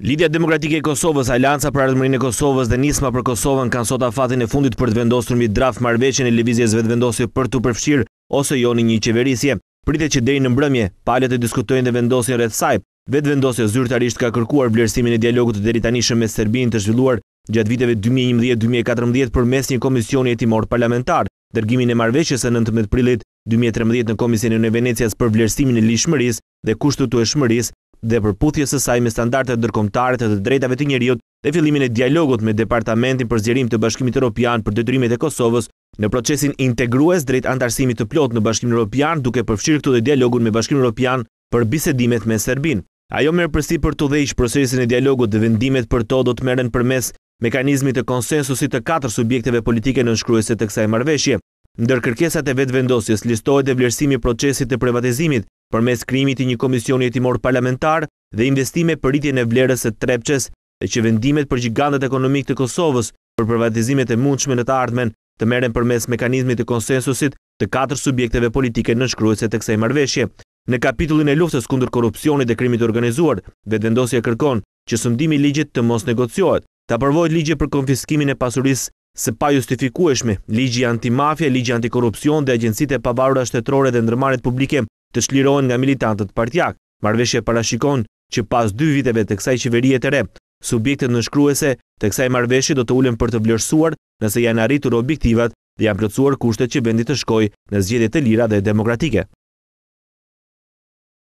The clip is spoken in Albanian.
Lidhja Demokratike e Kosovës, Alianca për Ardhëmërinë e Kosovës dhe Nisma për Kosovën kanë sot afatin e fundit për të vendosur mbi draft marrëveshjen e lëvizjes vetëvendosje për të përfshir ose jo në një qeverisje. Pritet që deri në mbrëmje palët të diskutojnë dhe vendosin rreth saj. Vetëvendosja zyrtarisht ka kërkuar vlerësimin e dialogut të deritanishëm me Serbinë të zhvilluar gjatë viteve 2011-2014 përmes një komisioni hetimor parlamentar. Dërgimin e marrëveshjes së 19 prillit 2013 në Komisionin e Venecias për vlerësimin e lishmërisë dhe kushtutueshmërisë dhe përputhjes së saj me standardet ndërkombëtare të, të drejtave të njeriut dhe fillimin e dialogut me departamentin për zgjerim të Bashkimit Evropian për detyrimet e Kosovës në procesin integrues drejt antarësimit të plotë në Bashkimin Evropian, duke përfshirë këtu dhe dialogun me Bashkimin Evropian për bisedimet me Serbinë. Ajo merr përsi për të dhëjsh procesin e dialogut dhe vendimet për to do të merren përmes mekanizmit të konsensusit të katër subjekteve politike në nënshkruese të kësaj marrëveshje. Ndër kërkesat e vetvendosjes listohet dhe vlerësimi i procesit të privatizimit, për mes krimit i një komisioni e timor parlamentar dhe investime për rritje në vlerës e trepqes dhe që vendimet për gjigandet ekonomik të Kosovës për privatizimet e mundshme në të ardmen të meren për mes mekanizmit të konsensusit të katër subjekteve politike në shkruese të ksej marveshje. Në kapitullin e luftës kundur korupcionit dhe krimit organizuar dhe vendosja kërkon që sëndimi ligjit të mos negociohet, të apërvojt ligje për konfiskimin e pasuris se pa justifikueshme, ligje anti-mafia, ligje anti dhe agjensite pavarura shtetrore dhe ndërmarit publike të shlirohen nga militantët partjak. Marveshje parashikon që pas dy viteve të kësaj qeverie të re, subjektet në shkruese të kësaj marveshje do të ulem për të vlerësuar nëse janë arritur objektivat dhe janë plëcuar kushtet që vendit të shkoj në zgjede të lira dhe demokratike.